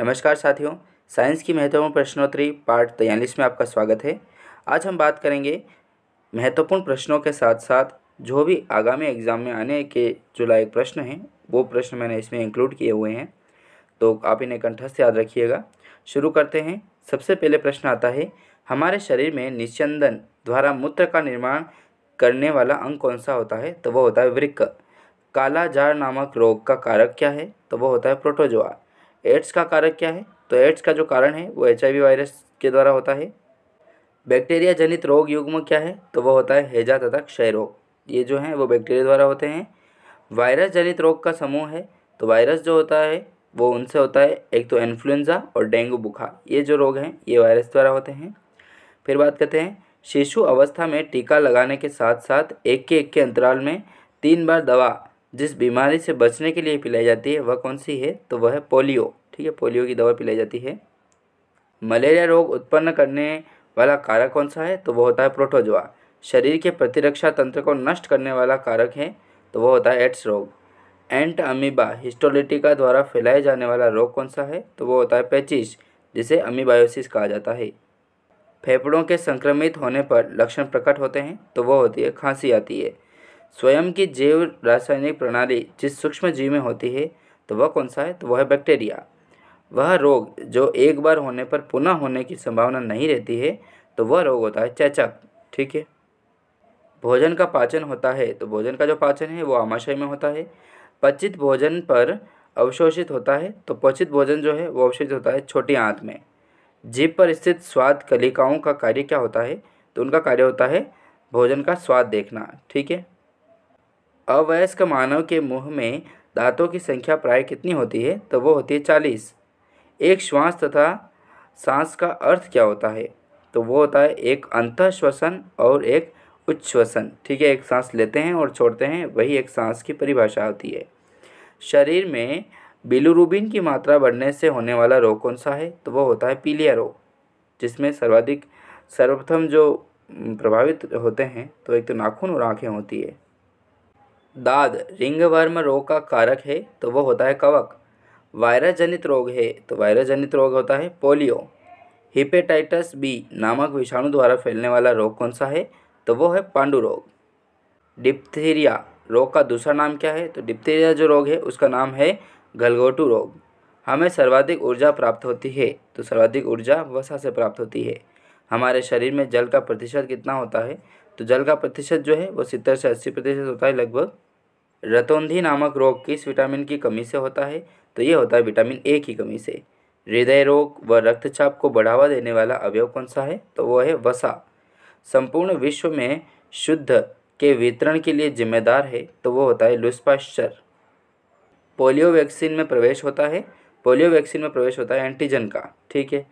नमस्कार साथियों साइंस की महत्वपूर्ण प्रश्नोत्तरी पार्ट तयालीस में आपका स्वागत है आज हम बात करेंगे महत्वपूर्ण प्रश्नों के साथ साथ जो भी आगामी एग्ज़ाम में आने के जो लायक प्रश्न हैं वो प्रश्न मैंने इसमें इंक्लूड किए हुए हैं तो आप इन्हें कंठस्थ याद रखिएगा शुरू करते हैं सबसे पहले प्रश्न आता है हमारे शरीर में निश्चंदन द्वारा मूत्र का निर्माण करने वाला अंग कौन सा होता है तो वह होता है वृक्क काला जार नामक रोग का कारक क्या है तो वह होता है प्रोटोजोआ एड्स का कारक क्या है तो एड्स का जो कारण है वो एच वायरस के द्वारा होता है बैक्टीरिया जनित रोग युग्म क्या है तो वो होता है हेजा तथा क्षय रोग ये जो है वो बैक्टीरिया द्वारा होते हैं वायरस जनित रोग का समूह है तो वायरस जो होता है वो उनसे होता है एक तो इन्फ्लुएंजा और डेंगू बुखार ये जो रोग हैं ये वायरस द्वारा होते हैं फिर बात करते हैं शिशु अवस्था में टीका लगाने के साथ साथ एक के एक के अंतराल में तीन बार दवा जिस बीमारी से बचने के लिए पिलाई जाती है वह कौन सी है तो वह है पोलियो ठीक है पोलियो की दवा पिलाई जाती है मलेरिया रोग उत्पन्न करने वाला कारक कौन सा है तो वह होता है प्रोटोजोआ शरीर के प्रतिरक्षा तंत्र को नष्ट करने वाला कारक है तो वह होता है एड्स रोग एंट अमीबा हिस्टोलिटिका द्वारा फैलाए जाने वाला रोग कौन सा है तो वो होता है पैचिस जिसे अमीबायोसिस कहा जाता है फेफड़ों के संक्रमित होने पर लक्षण प्रकट होते हैं तो वो होती है खांसी आती है स्वयं की जैव रासायनिक प्रणाली जिस सूक्ष्म जीव में होती है तो वह कौन सा है तो वह है बैक्टीरिया वह रोग जो एक बार होने पर पुनः होने की संभावना नहीं रहती है तो वह रोग होता है चेचक ठीक है भोजन का पाचन होता है तो भोजन का जो पाचन है वो आमाशय में होता है पचित भोजन पर अवशोषित होता है तो पचित भोजन जो है वो अवशोषित होता है छोटी आंत में जीप पर स्थित स्वाद कलिकाओं का कार्य क्या होता है तो उनका कार्य होता है भोजन का स्वाद देखना ठीक है अवयस्क मानव के मुंह में दांतों की संख्या प्राय कितनी होती है तो वो होती है चालीस एक श्वास तथा सांस का अर्थ क्या होता है तो वो होता है एक अंत श्वसन और एक उच्छ्वसन ठीक है एक सांस लेते हैं और छोड़ते हैं वही एक सांस की परिभाषा होती है शरीर में बिलुरुबिन की मात्रा बढ़ने से होने वाला रोग कौन सा है तो वो होता है पीलिया रोग जिसमें सर्वाधिक सर्वप्रथम जो प्रभावित होते हैं तो एक तो नाखून और आँखें होती है दाद रिंगवर्म रोग का कारक है तो वो होता है कवक वायरस जनित रोग है तो वायरस जनित रोग होता है पोलियो हिपेटाइटस बी नामक विषाणु द्वारा फैलने वाला रोग कौन सा है तो वो है पांडु रोग डिप्थीरिया रोग का दूसरा नाम क्या है तो डिप्थीरिया जो रोग है उसका नाम है गलगोटू रोग हमें सर्वाधिक ऊर्जा प्राप्त होती है तो सर्वाधिक ऊर्जा वसा से प्राप्त होती है हमारे शरीर में जल का प्रतिशत कितना होता है तो जल का प्रतिशत जो है वो सितर से अस्सी प्रतिशत होता है लगभग रतौंधी नामक रोग किस विटामिन की कमी से होता है तो ये होता है विटामिन ए की कमी से हृदय रोग व रक्तचाप को बढ़ावा देने वाला अवयव कौन सा है तो वो है वसा संपूर्ण विश्व में शुद्ध के वितरण के लिए जिम्मेदार है तो वो होता है लुस्पाश्चर पोलियो वैक्सीन में प्रवेश होता है पोलियो वैक्सीन में प्रवेश होता है एंटीजन का ठीक है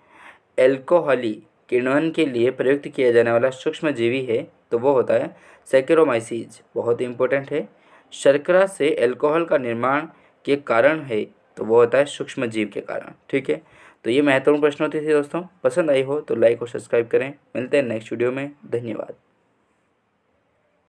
एल्कोहली किण्वन के लिए प्रयुक्त किया जाने वाला सूक्ष्म जीवी है तो वो होता है सेकेरोमाइसिज बहुत इंपॉर्टेंट है शर्करा से एल्कोहल का निर्माण के कारण है तो वो होता है सूक्ष्म जीव के कारण ठीक है तो ये महत्वपूर्ण प्रश्न होते थे दोस्तों पसंद आई हो तो लाइक और सब्सक्राइब करें मिलते हैं नेक्स्ट वीडियो में धन्यवाद